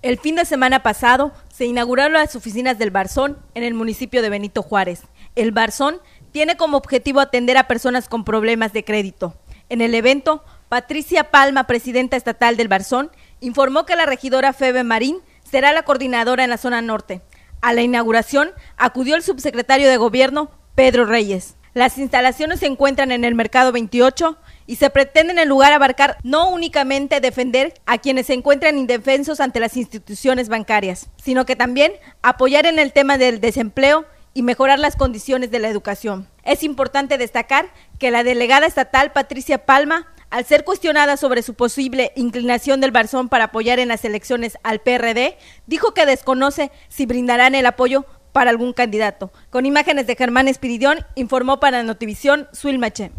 El fin de semana pasado se inauguraron las oficinas del Barzón en el municipio de Benito Juárez. El Barzón tiene como objetivo atender a personas con problemas de crédito. En el evento, Patricia Palma, presidenta estatal del Barzón, informó que la regidora Febe Marín será la coordinadora en la zona norte. A la inauguración acudió el subsecretario de Gobierno, Pedro Reyes. Las instalaciones se encuentran en el Mercado 28 y se pretende en el lugar abarcar no únicamente defender a quienes se encuentran indefensos ante las instituciones bancarias, sino que también apoyar en el tema del desempleo y mejorar las condiciones de la educación. Es importante destacar que la delegada estatal Patricia Palma, al ser cuestionada sobre su posible inclinación del Barzón para apoyar en las elecciones al PRD, dijo que desconoce si brindarán el apoyo para algún candidato. Con imágenes de Germán Espiridión, informó para Notivisión Suil Maché.